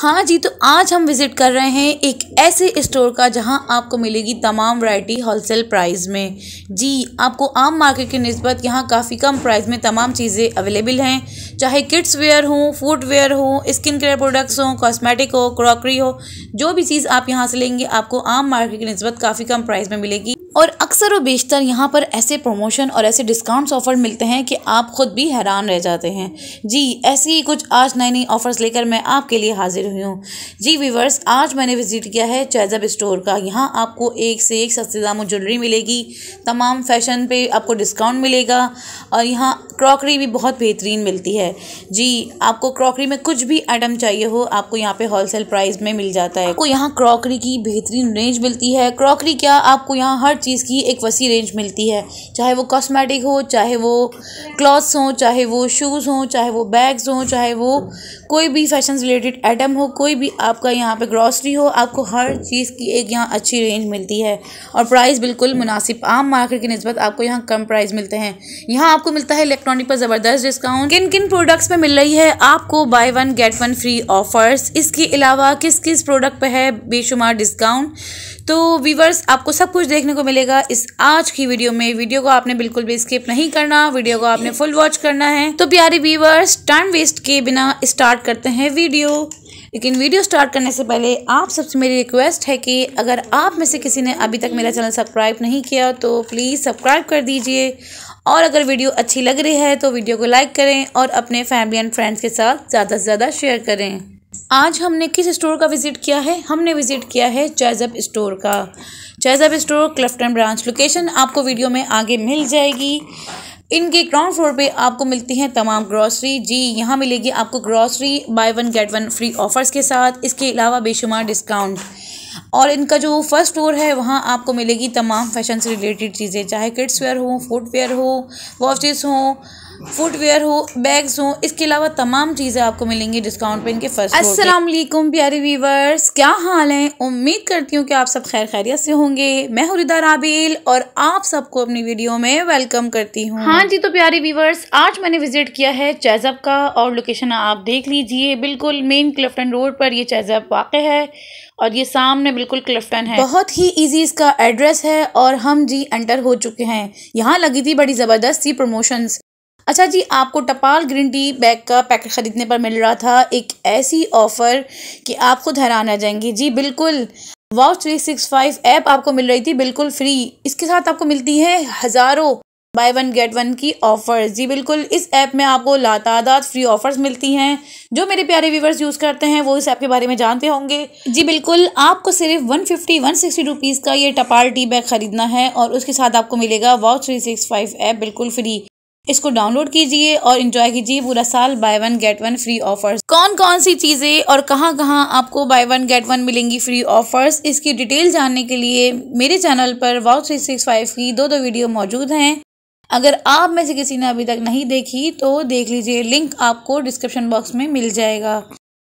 हाँ जी तो आज हम विज़िट कर रहे हैं एक ऐसे स्टोर का जहाँ आपको मिलेगी तमाम वैरायटी होलसेल प्राइस में जी आपको आम मार्केट के नस्बत यहाँ काफ़ी कम प्राइस में तमाम चीज़ें अवेलेबल हैं चाहे किड्स वेयर हो वेयर हो स्किन केयर प्रोडक्ट्स हों कॉस्मेटिक हो क्रॉकरी हो जो भी चीज़ आप यहाँ से लेंगे आपको आम मार्केट की नस्बत काफ़ी कम प्राइस में मिलेगी और अक्सर व बेशतर यहाँ पर ऐसे प्रमोशन और ऐसे डिस्काउंट्स ऑफर मिलते हैं कि आप खुद भी हैरान रह जाते हैं जी ऐसी ही कुछ आज नई नई ऑफर्स लेकर मैं आपके लिए हाजिर रही हूँ जी वीवर्स आज मैंने विज़िट किया है चैजब स्टोर का यहाँ आपको एक से एक सस्ते दामों ज्वेलरी मिलेगी तमाम फैशन पे आपको डिस्काउंट मिलेगा और यहाँ क्रॉकरी भी बहुत बेहतरीन मिलती है जी आपको क्रॉकरी में कुछ भी आइटम चाहिए हो आपको यहाँ पे होलसेल प्राइस में मिल जाता है आपको यहाँ क्रॉकरी की बेहतरीन रेंज मिलती है क्रॉकरी क्या आपको यहाँ हर चीज़ की एक वसी रेंज मिलती है चाहे वो कॉस्मेटिक हो चाहे वो क्लॉथ्स हों चाहे वो शूज़ हों चाहे वो बैग्स हों चाहे वो कोई भी फैशन रिलेटेड आइटम हो कोई भी आपका यहाँ पे ग्रॉसरी हो आपको हर चीज़ की एक यहाँ अच्छी रेंज मिलती है और प्राइस बिल्कुल मुनासिब आम मार्केट की नस्बत आपको यहाँ कम प्राइस मिलते हैं यहाँ आपको मिलता है इलेक्ट्रॉनिक पर ज़बरदस्त डिस्काउंट किन किन प्रोडक्ट्स पर मिल रही है आपको buy one get one free offers इसके अलावा किस किस प्रोडक्ट पर है बेशुमार डिस्काउंट तो वीवर्स आपको सब कुछ देखने को मिलेगा इस आज की वीडियो में वीडियो को आपने बिल्कुल भी स्किप नहीं करना वीडियो को आपने फुल वॉच करना है तो प्यारे वीवर्स टाइम वेस्ट के बिना स्टार्ट करते हैं वीडियो लेकिन वीडियो स्टार्ट करने से पहले आप सबसे मेरी रिक्वेस्ट है कि अगर आप में से किसी ने अभी तक मेरा चैनल सब्सक्राइब नहीं किया तो प्लीज़ सब्सक्राइब कर दीजिए और अगर वीडियो अच्छी लग रही है तो वीडियो को लाइक करें और अपने फैमिली एंड फ्रेंड्स के साथ ज़्यादा से ज़्यादा शेयर करें आज हमने किस स्टोर का विज़िट किया है हमने विज़िट किया है चैजअप स्टोर का Chase Up store Clifton branch location आपको वीडियो में आगे मिल जाएगी इनके ग्राउंड फ्लोर पे आपको मिलती हैं तमाम ग्रॉसरी जी यहाँ मिलेगी आपको grocery buy one get one free offers के साथ इसके अलावा बेशुमार डिस्काउंट और इनका जो फर्स्ट फ्लोर है वहाँ आपको मिलेगी तमाम फैशन से रिलेटेड चीज़ें चाहे किड्स वेयर हो फूड वेयर हो वॉचेस हों फुटवेयर हो बैग्स हो इसके अलावा तमाम चीज़ें आपको मिलेंगी डिस्काउंट पे इनके फर्स्ट अस्सलाम वालेकुम प्यारे व्यूवर्स क्या हाल है उम्मीद करती हूँ कि आप सब खैर खैरियत से होंगे मैं हुरिदा राबेल और आप सबको अपनी वीडियो में वेलकम करती हूँ हाँ जी तो प्यारे व्यूवर्स आज मैंने विजिट किया है चैजब का और लोकेशन आप देख लीजिए बिल्कुल मेन क्लिफ्टन रोड पर यह चैजब वाक़ है और ये सामने बिल्कुल क्लिफ्टन है बहुत ही इजी इसका एड्रेस है और हम जी एंटर हो चुके हैं यहाँ लगी थी बड़ी ज़बरदस्त सी प्रमोशंस अच्छा जी आपको टपाल ग्रीन टी बैग का पैकेट ख़रीदने पर मिल रहा था एक ऐसी ऑफ़र कि आप खुद हैरान आ जाएंगे जी बिल्कुल wow three six five app आपको मिल रही थी बिल्कुल फ्री इसके साथ आपको मिलती है हज़ारों बाय वन गेट वन की ऑफ़र्स जी बिल्कुल इस ऐप में आपको लातादात फ्री ऑफ़र्स मिलती हैं जो मेरे प्यारे व्यूवर्स यूज़ करते हैं वो इस ऐप के बारे में जानते होंगे जी बिल्कुल आपको सिर्फ one fifty one sixty rupees का ये टपाल टी बैग ख़रीदना है और उसके साथ आपको मिलेगा wow three six five app बिल्कुल फ्री इसको डाउनलोड कीजिए और इन्जॉय कीजिए पूरा साल buy one get one free offers कौन कौन सी चीज़ें और कहाँ कहाँ आपको बाय वन गेट वन मिलेंगी फ्री ऑफर्स इसकी डिटेल जानने के लिए मेरे चैनल पर वाउ थ्री सिक्स फाइव की दो दो वीडियो मौजूद हैं अगर आप में से किसी ने अभी तक नहीं देखी तो देख लीजिए लिंक आपको डिस्क्रिप्शन बॉक्स में मिल जाएगा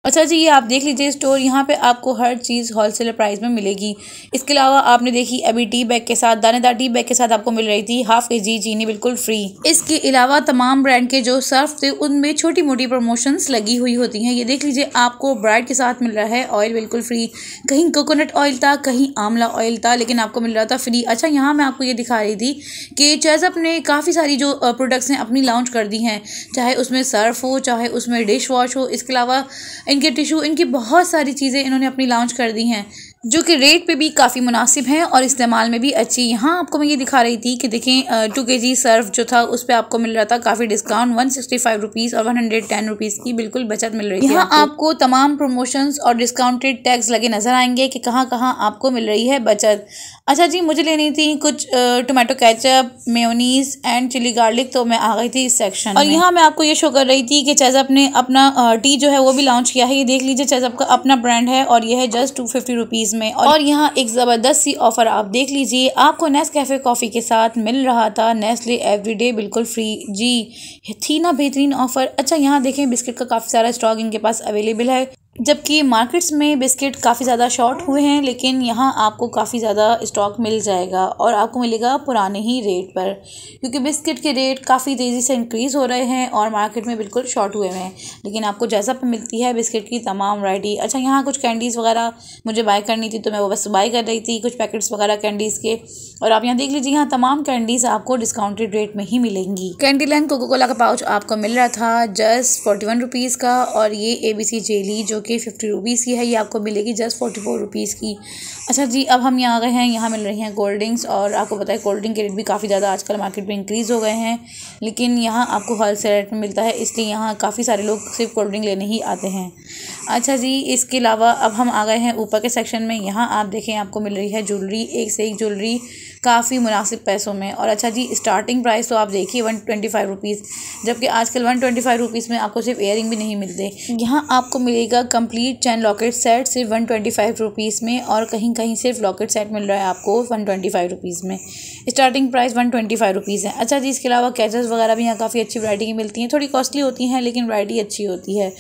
अच्छा जी ये आप देख लीजिए स्टोर यहाँ पे आपको हर चीज़ होलसेल प्राइस में मिलेगी इसके अलावा आपने देखी अभी टी बैग के साथ दानेदार टी बैग के साथ आपको मिल रही थी हाफ के जी चीनी बिल्कुल फ्री इसके अलावा तमाम ब्रांड के जो सर्फ थे उनमें छोटी मोटी प्रमोशंस लगी हुई होती हैं ये देख लीजिए आपको ब्राइड के साथ मिल रहा है ऑयल बिल्कुल फ्री कहीं कोकोनट ऑयल था कहीं आंवला ऑयल था लेकिन आपको मिल रहा था फ्री अच्छा यहाँ मैं आपको ये दिखा रही थी कि चेजअप ने काफ़ी सारी जो प्रोडक्ट्स हैं अपनी लॉन्च कर दी हैं चाहे उसमें सर्फ हो चाहे उसमें डिश वॉश हो इसके अलावा इनके टिशू इनकी बहुत सारी चीज़ें इन्होंने अपनी लॉन्च कर दी हैं जो कि रेट पे भी काफ़ी मुनासिब हैं और इस्तेमाल में भी अच्छी यहाँ आपको मैं ये दिखा रही थी कि देखें टू के जी सर्फ जो था उस पर आपको मिल रहा था काफ़ी discount one sixty five rupees और वन हंड्रेड टेन रुपीज़ की बिल्कुल बचत मिल रही है यहाँ आपको, आपको तमाम प्रमोशंस और डिस्काउंटेड टैक्स लगे नज़र आएंगे कि कहाँ कहाँ आपको मिल रही है बचत अच्छा जी मुझे लेनी थी कुछ tomato ketchup mayonnaise and chilli garlic तो मैं आ गई थी इस सेक्शन और यहाँ मैं आपको ये शो कर रही थी कि चैजअप ने अपना टी जो है वो भी लॉन्च किया है ये देख लीजिए चैजअप का अपना ब्रांड है और यह है जस्ट टू फिफ्टी रुपीज़ में और यहाँ एक ज़बरदस्त सी ऑफ़र आप देख लीजिए आपको नेस कैफ़े कॉफ़ी के साथ मिल रहा था नेस्ले एवरीडे बिल्कुल फ्री जी थी ना बेहतरीन ऑफ़र अच्छा यहाँ देखें बिस्किट का काफ़ी सारा स्टॉक इनके पास अवेलेबल है जबकि मार्केट्स में बिस्किट काफ़ी ज़्यादा शॉर्ट हुए हैं लेकिन यहाँ आपको काफ़ी ज़्यादा स्टॉक मिल जाएगा और आपको मिलेगा पुराने ही रेट पर क्योंकि बिस्किट के रेट काफ़ी तेज़ी से इंक्रीज़ हो रहे हैं और मार्केट में बिल्कुल शॉर्ट हुए हैं लेकिन आपको जैसा पर मिलती है बिस्किट की तमाम वरायटी अच्छा यहाँ कुछ कैंडीज़ वगैरह मुझे बाय करनी थी तो मैं वो बस बाय कर रही थी कुछ पैकेट्स वगैरह कैंडीज़ के और आप यहाँ देख लीजिए यहाँ तमाम कैंडीज़ आपको डिस्काउंटेड रेट में ही मिलेंगी कैंडी लाइन कोको कोला का पाउच आपको मिल रहा था जस्ट फोर्टी वन रुपीज़ का और ये ए बी सी जेली जो कि फिफ्टी रुपीज़ की है ये आपको मिलेगी जस्ट फोर्टी फोर रुपीज़ की अच्छा जी अब हम यहाँ आ गए हैं यहाँ मिल रही हैं कोल्ड ड्रिंक्स और आपको पता है कोल्ड ड्रिंक के रेट भी काफ़ी ज़्यादा आजकल मार्केट में इंक्रीज़ हो गए हैं लेकिन यहाँ आपको होल सेल रेट में मिलता है इसलिए यहाँ काफ़ी सारे लोग सिर्फ कोल्ड ड्रिंक लेने ही आते हैं अच्छा जी इसके अलावा अब हम आ गए हैं ऊपर के सेक्शन में यहाँ आप देखें आपको मिल रही है ज्वेलरी एक से एक ज्वेलरी काफ़ी मुनासिब पैसों में और अच्छा जी स्टार्टिंग प्राइस तो आप देखिए वन ट्वेंटी फाइव रुपीज़ जबकि आजकल वन ट्वेंटी फाइव रुपीज़ में आपको सिर्फ एयरिंग भी नहीं मिलते यहाँ आपको मिलेगा कंप्लीट चैन लॉकेट सेट सिर्फ वन ट्वेंटी फाइव रुपीज़ में और कहीं कहीं सिर्फ लॉकेट सेट मिल रहा है आपको वन ट्वेंटी फाइव रुपीज़ में starting price one twenty five rupees है अच्छा जी इसके अलावा कैचेस वगैरह भी यहाँ काफ़ी अच्छी वरायटी की मिलती हैं थोड़ी कॉस्टली होती हैं लेकिन वरायटी अच्छी होती है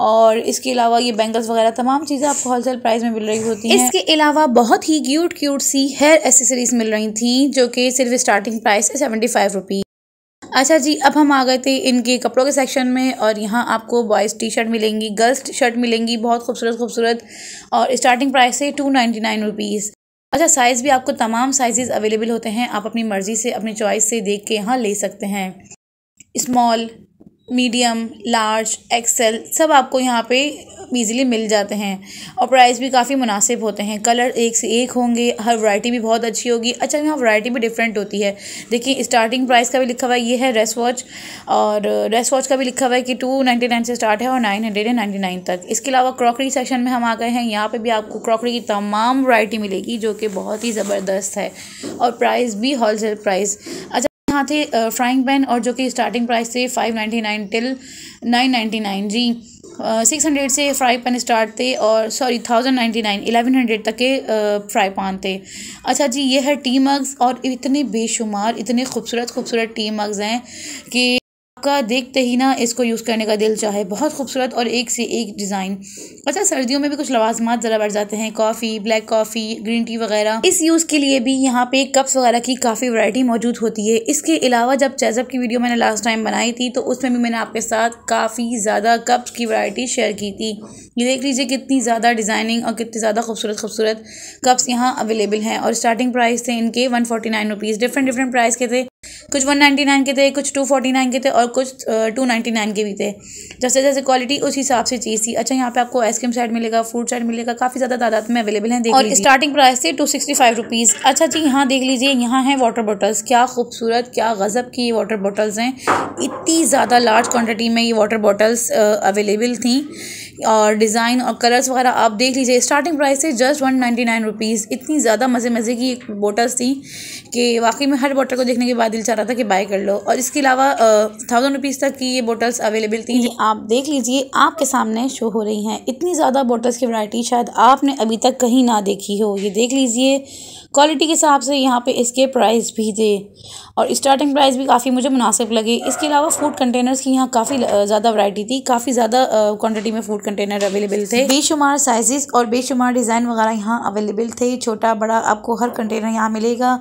और इसके अलावा ये बैंगल्स वगैरह तमाम चीज़ें आपको होलसेल प्राइस में मिल रही होती हैं इसके अलावा बहुत ही क्यूट क्यूट सी हेयर एसेसरीज मिल रही थी जो कि सिर्फ स्टार्टिंग प्राइस है सेवेंटी फाइव रुपीज़ अच्छा जी अब हम आ गए थे इनके कपड़ों के सेक्शन में और यहाँ आपको बॉयज़ टी शर्ट मिलेंगी गर्ल्स टी शर्ट मिलेंगी बहुत खूबसूरत खूबसूरत और स्टार्टिंग प्राइस है टू नाइन्टी नाइन रुपीज़ अच्छा साइज़ भी आपको तमाम साइजेस अवेलेबल होते हैं आप अपनी मर्ज़ी से अपनी चॉइस से देख के यहाँ ले सकते हैं स्मॉल मीडियम लार्ज एक्सेल सब आपको यहाँ पे ईज़िली मिल जाते हैं और प्राइस भी काफ़ी मुनासिब होते हैं कलर एक से एक होंगे हर वैरायटी भी बहुत अच्छी होगी अच्छा यहाँ वैरायटी भी डिफरेंट होती है देखिए स्टार्टिंग प्राइस का भी लिखा हुआ है ये है रेस्ट वॉच और रेस्ट वॉच का भी लिखा हुआ है कि टू नाइन्टी नाइन से स्टार्ट है और nine hundred and ninety nine तक इसके अलावा क्रॉकरी सेक्शन में हम आ गए हैं यहाँ पर भी आपको क्रॉकरी की तमाम वरायटी मिलेगी जो कि बहुत ही ज़बरदस्त है और प्राइस भी होल सेल प्राइस अच्छा यहाँ थे फ्राइंग पैन और जो कि स्टार्टिंग प्राइस थे five ninety nine till nine ninety nine जी सिक्स हंड्रेड से फ्राई पैन स्टार्ट थे और sorry thousand ninety nine eleven hundred तक के फ्राई पान थे अच्छा जी ये है टी मग्स और इतने बेशुमार इतने खूबसूरत खूबसूरत टी मग्स हैं कि आपका देखते ही ना इसको यूज़ करने का दिल चाहे बहुत खूबसूरत और एक से एक डिज़ाइन अच्छा सर्दियों में भी कुछ लवाजमात ज़रा बढ़ जाते हैं coffee black coffee green tea वगैरह इस यूज़ के लिए भी यहाँ पे कप्स वगैरह की काफ़ी वैरायटी मौजूद होती है इसके अलावा जब चेजअप की वीडियो मैंने लास्ट टाइम बनाई थी तो उसमें भी मैंने आपके साथ काफ़ी ज़्यादा कप्स की वरायटी शेयर की थी ये देख लीजिए कितनी ज़्यादा डिज़ाइनिंग और कितनी ज़्यादा खूबसूरत खूबसूरत कप्स यहाँ अवेलेबल हैं और स्टार्टिंग प्राइस थे इनके one forty nine rupees different different price के थे कुछ 199 के थे कुछ 249 के थे और कुछ टू नाइन्टी नाइन के भी थे जैसे जैसे क्वालिटी उस हिसाब से चीज़ थी अच्छा यहाँ पे आपको आइसक्रीम साइड मिलेगा फ्रूट साइड मिलेगा काफ़ी ज़्यादा तादाद में अवेलेबल है और स्टार्टिंग प्राइस थी टू सिक्सटी फाइव रुपीज़ अच्छा जी यहाँ देख लीजिए यहाँ है वाटर बॉटल्स क्या खूबसूरत क्या गज़ब की वाटर बॉटल्स हैं इतनी ज़्यादा लार्ज क्वान्टिटी में ये वाटर बॉटल्स अवेलेबल थी और डिज़ाइन और कलर्स वगैरह आप देख लीजिए स्टार्टिंग प्राइस से just one ninety nine rupees इतनी ज़्यादा मज़े मज़े की बोटल्स थी कि वाकई में हर बोटल को देखने के बाद दिल चाह चाहता था कि बाय कर लो और इसके अलावा थाउजेंड रुपीज़ तक की ये बॉटल्स अवेलेबल थी आप देख लीजिए आपके सामने शो हो रही हैं इतनी ज़्यादा बोटल्स की वैरायटी शायद आपने अभी तक कहीं ना देखी हो ये देख लीजिए क्वालिटी के हिसाब से यहाँ पे इसके प्राइस भी थे और स्टार्टिंग प्राइस भी काफ़ी मुझे मुनासिब लगे इसके अलावा फूड कंटेनर्स की यहाँ काफ़ी ज़्यादा वैरायटी थी काफ़ी ज़्यादा क्वांटिटी में फूड कंटेनर अवेलेबल थे बेशुमार साइजेस और बेशुमार डिज़ाइन वगैरह यहाँ अवेलेबल थे छोटा बड़ा आपको हर कंटेनर यहाँ मिलेगा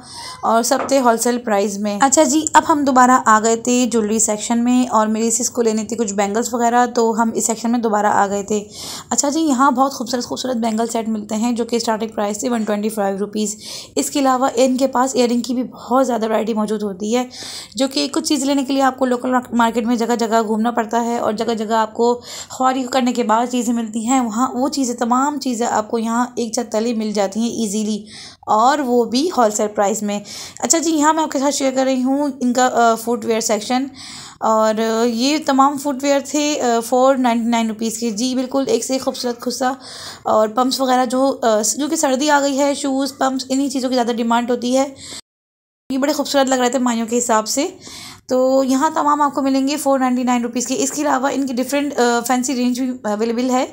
और सब थे होल प्राइस में अच्छा जी अब हम दोबारा आ गए थे ज्वेलरी सेक्शन में और मेरी सिस को लेने थे कुछ बैंगल्स वगैरह तो हम इस सेक्शन में दोबारा आ गए थे अच्छा जी यहाँ बहुत खूबसूरत खूबसूरत बैंगल सेट मिलते हैं जो कि स्टार्टिंग प्राइस थी वन ट्वेंटी फाइव रुपीज़ इसके अलावा इनके पास ईयरिंग की भी बहुत ज़्यादा वैरायटी मौजूद होती है जो कि कुछ चीज़ लेने के लिए आपको लोकल मार्केट में जगह जगह घूमना पड़ता है और जगह जगह आपको ख्वारी करने के बाद चीज़ें मिलती हैं वहाँ वो चीज़ें तमाम चीज़ें आपको यहाँ एक छत तले मिल जाती हैं ईजीली और वो भी होल सेल प्राइस में अच्छा जी यहाँ मैं आपके साथ शेयर कर रही हूँ इनका फुटवेयर सेक्शन और ये तमाम फुटवेयर थे फ़ोर नाइन्टी नाइन रुपीज़ के जी बिल्कुल एक से खूबसूरत खुस्सा और पम्प्स वगैरह जो क्योंकि सर्दी आ गई है शूज़ पम्प्स इन्हीं चीज़ों की ज़्यादा डिमांड होती है ये बड़े खूबसूरत लग रहे थे माइयों के हिसाब से तो यहाँ तमाम आपको मिलेंगे फ़ोर नाइन्टी नाइन रुपीज़ के इसके अलावा इनकी डिफरेंट फैंसी रेंज भी अवेलेबल है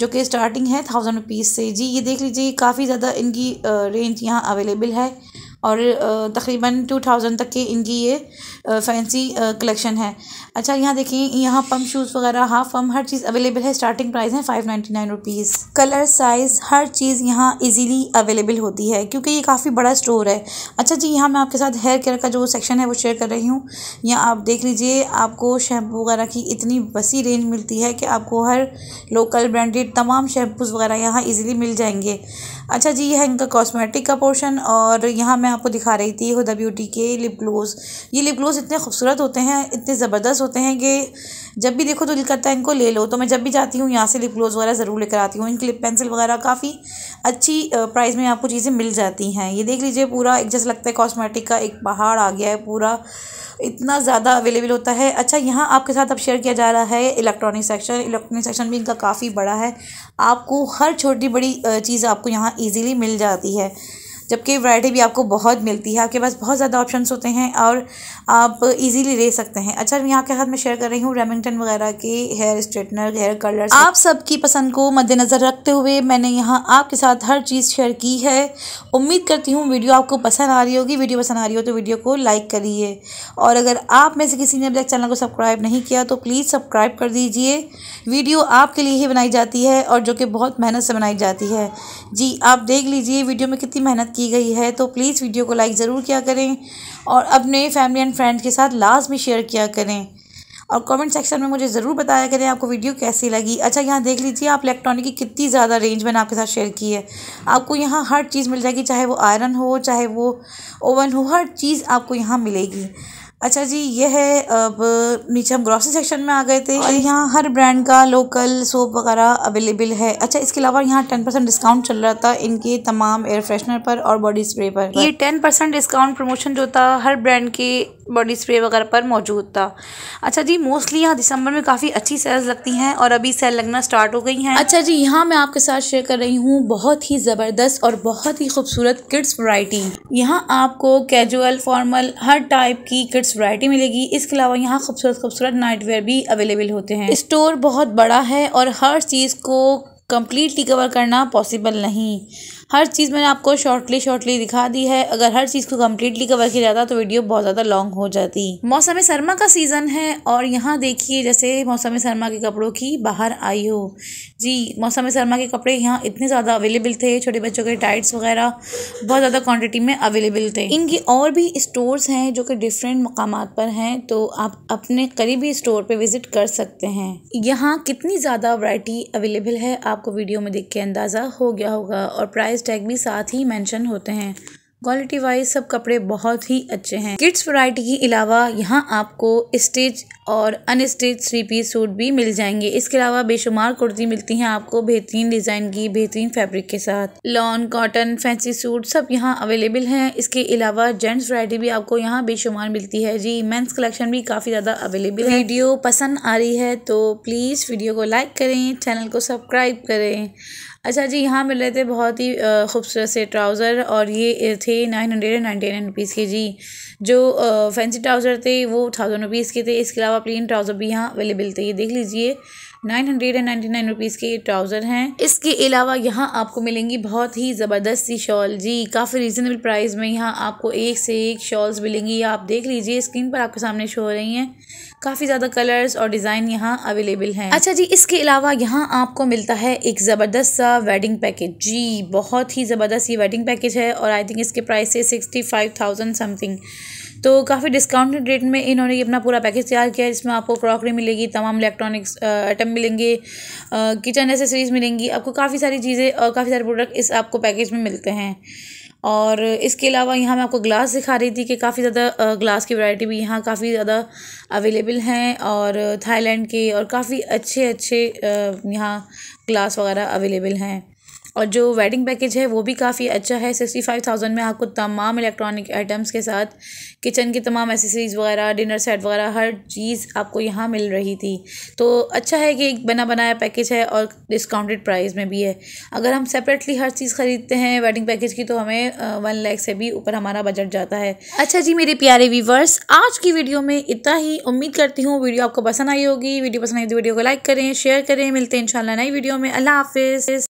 जो कि स्टार्टिंग है थाउजेंड रुपीज़ से जी ये देख लीजिए काफ़ी ज़्यादा इनकी रेंज यहाँ अवेलेबल है और तकरीबन टू थाउजेंड तक के इनकी ये फैंसी कलेक्शन है अच्छा यहाँ देखें यहाँ पम्प शूज़ वगैरह हाफ पम्प हर चीज़ अवेलेबल है स्टार्टिंग प्राइस है five ninety nine rupees colour size हर चीज़ यहाँ ईजीली अवेलेबल होती है क्योंकि ये काफ़ी बड़ा स्टोर है अच्छा जी यहाँ मैं आपके साथ हेयर केयर का जो सेक्शन है वो शेयर कर रही हूँ यहाँ आप देख लीजिए आपको शैम्पू वगैरह की इतनी वसी रेंज मिलती है कि आपको हर लोकल ब्रांडेड तमाम शैम्पूज़ वगैरह यहाँ ईजिली मिल जाएंगे अच्छा जी यह है इनका कॉस्मेटिक का पोर्शन और यहाँ मैं आपको दिखा रही थी हुदा ब्यूटी के लिप ग्लोस ये लिप ग्लोस इतने खूबसूरत होते हैं इतने ज़बरदस्त होते हैं कि जब भी देखो तो दिल करता है इनको ले लो तो मैं जब भी जाती हूँ यहाँ से लिप ग्लोस वगैरह ज़रूर लेकर आती हूँ इनकी लिप पेंसिल वगैरह काफ़ी अच्छी प्राइस में आपको चीज़ें मिल जाती हैं ये देख लीजिए पूरा एक जैसे लगता है कॉस्मेटिक का एक पहाड़ आ गया है पूरा इतना ज़्यादा अवेलेबल होता है अच्छा यहाँ आपके साथ अब शेयर किया जा रहा है इलेक्ट्रॉनिक सेक्शन इलेक्ट्रॉनिक सेक्शन भी इनका काफ़ी बड़ा है आपको हर छोटी बड़ी चीज़ आपको यहाँ ईजिली मिल जाती है जबकि वैरायटी भी आपको बहुत मिलती है आपके पास बहुत ज़्यादा ऑप्शंस होते हैं और आप इजीली ले सकते हैं अच्छा मैं के हाथ में शेयर कर रही हूँ रेमिंगटन वगैरह के हेयर स्ट्रेटनर हेयर कलर आप सबकी पसंद को मद्देनज़र रखते हुए मैंने यहाँ आपके साथ हर चीज़ शेयर की है उम्मीद करती हूँ वीडियो आपको पसंद आ रही होगी वीडियो पसंद आ रही हो तो वीडियो को लाइक करिए और अगर आप में से किसी ने अभी तक चैनल को सब्सक्राइब नहीं किया तो प्लीज़ सब्सक्राइब कर दीजिए वीडियो आपके लिए ही बनाई जाती है और जो कि बहुत मेहनत से बनाई जाती है जी आप देख लीजिए वीडियो में कितनी मेहनत की गई है तो प्लीज़ वीडियो को लाइक ज़रूर किया करें और अपने फैमिली एंड फ्रेंड के साथ लास्ट में शेयर किया करें और कमेंट सेक्शन में मुझे ज़रूर बताया करें आपको वीडियो कैसी लगी अच्छा यहाँ देख लीजिए आप इलेक्ट्रॉनिक की कितनी ज़्यादा रेंज मैंने आपके साथ शेयर की है आपको यहाँ हर चीज़ मिल जाएगी चाहे वो आयरन हो चाहे वो ओवन हो हर चीज़ आपको यहाँ मिलेगी अच्छा जी ये है अब नीचे हम ग्रॉसरी सेक्शन में आ गए थे और यहाँ हर ब्रांड का लोकल सोप वगैरह अवेलेबल है अच्छा इसके अलावा यहाँ टेन परसेंट डिस्काउंट चल रहा था इनके तमाम एयर फ्रेशनर पर और बॉडी स्प्रे पर ये टेन परसेंट डिस्काउंट प्रमोशन जो था हर ब्रांड के बॉडी स्प्रे वगैरह पर मौजूद था अच्छा जी मोस्टली यहाँ दिसंबर में काफ़ी अच्छी सेल्स लगती हैं और अभी सेल लगना स्टार्ट हो गई हैं अच्छा जी यहाँ मैं आपके साथ शेयर कर रही हूँ बहुत ही ज़बरदस्त और बहुत ही खूबसूरत किड्स वैरायटी यहाँ आपको कैजुअल फॉर्मल हर टाइप की किड्स वरायटी वैरायटी मिलेगी इसके अलावा यहाँ खूबसूरत खूबसूरत नाइट वेयर भी अवेलेबल होते हैं स्टोर बहुत बड़ा है और हर चीज़ को कम्प्लीटली कवर करना पॉसिबल नहीं हर चीज़ मैंने आपको शॉर्टली शॉर्टली दिखा दी है अगर हर चीज़ को कम्प्लीटली कवर किया जाता तो वीडियो बहुत ज़्यादा लॉन्ग हो जाती मौसम सरमा का सीज़न है और यहाँ देखिए जैसे मौसम सरमा के कपड़ों की बाहर आई हो जी मौसम सरमा के कपड़े यहाँ इतने ज़्यादा अवेलेबल थे छोटे बच्चों के टाइट्स वगैरह बहुत ज़्यादा क्वान्टिटी में अवेलेबल थे इनकी और भी स्टोर्स हैं जो कि डिफरेंट मकाम पर हैं तो आप अपने करीबी स्टोर पर विज़िट कर सकते हैं यहाँ कितनी ज़्यादा वराइटी अवेलेबल है आपको वीडियो में देख के अंदाज़ा हो गया होगा और प्राइस टैग भी साथ ही मेंशन होते हैं क्वालिटी वाइज सब कपड़े बहुत ही अच्छे हैं किड्स वैरायटी के अलावा यहाँ आपको स्टिच और अनस्टिच थ्री पीस सूट भी मिल जाएंगे इसके अलावा बेशुमार कुर्ती मिलती हैं आपको बेहतरीन डिज़ाइन की बेहतरीन फैब्रिक के साथ लॉन कॉटन फैंसी सूट सब यहाँ अवेलेबल हैं इसके अलावा जेंट्स वैरायटी भी आपको यहाँ बेशुमार मिलती है जी मेंस कलेक्शन भी काफ़ी ज़्यादा अवेलेबल है वीडियो पसंद आ रही है तो प्लीज़ वीडियो को लाइक करें चैनल को सब्सक्राइब करें अच्छा जी यहाँ मिल रहे थे बहुत ही खूबसूरत से ट्राउज़र और ये थे nine hundred and ninety nine rupees के जी जो फैंसी ट्राउज़र थे वो थाउजेंड रुपीज़ के थे इसके अलावा प्लेन ट्राउज़र भी यहाँ अवेलेबल थे ये देख लीजिए nine hundred and ninety nine rupees के ट्राउज़र हैं इसके अलावा यहाँ आपको मिलेंगी बहुत ही ज़बरदस्त सी शॉल जी काफ़ी रीज़नेबल प्राइस में यहाँ आपको एक से एक शॉल्स मिलेंगी आप देख लीजिए स्क्रीन पर आपके सामने शो हो रही हैं काफ़ी ज़्यादा कलर्स और डिज़ाइन यहाँ अवेलेबल हैं अच्छा जी इसके अलावा यहाँ आपको मिलता है एक ज़बरदस्त सा वेडिंग पैकेज जी बहुत ही ज़बरदस्त ये वेडिंग पैकेज है और आई थिंक इसके प्राइस है सिक्सटी फाइव थाउजेंड समथिंग तो काफ़ी डिस्काउंटेड रेट में इन्होंने अपना पूरा पैकेज तैयार किया है जिसमें आपको क्रॉकरी मिलेगी तमाम इलेक्ट्रॉनिक्स आइटम मिलेंगे किचन एसेसरीज मिलेंगी आपको काफ़ी सारी चीज़ें और काफ़ी सारे प्रोडक्ट इस आपको पैकेज में मिलते हैं और इसके अलावा यहाँ मैं आपको ग्लास दिखा रही थी कि काफ़ी ज़्यादा ग्लास की वैरायटी भी यहाँ काफ़ी ज़्यादा अवेलेबल हैं और थाईलैंड के और काफ़ी अच्छे अच्छे यहाँ ग्लास वगैरह अवेलेबल हैं और जो वेडिंग पैकेज है वो भी काफ़ी अच्छा है सिक्सटी फाइव थाउजेंड में आपको तमाम इलेक्ट्रॉनिक आइटम्स के साथ किचन की तमाम एसेसरीज़ वगैरह डिनर सेट वगैरह हर चीज़ आपको यहाँ मिल रही थी तो अच्छा है कि एक बना बनाया पैकेज है और डिस्काउंटेड प्राइस में भी है अगर हम सेपरेटली हर चीज़ ख़रीदते हैं वेडिंग पैकेज की तो हमें वन लैख से भी ऊपर हमारा बजट जाता है अच्छा जी मेरे प्यारे व्यूवर्स आज की वीडियो में इतना ही उम्मीद करती हूँ वीडियो आपको पसंद आई होगी वीडियो पसंद आई तो वीडियो को लाइक करें शेयर करें मिलते हैं इन नई वीडियो में अल्लाह हाफिज़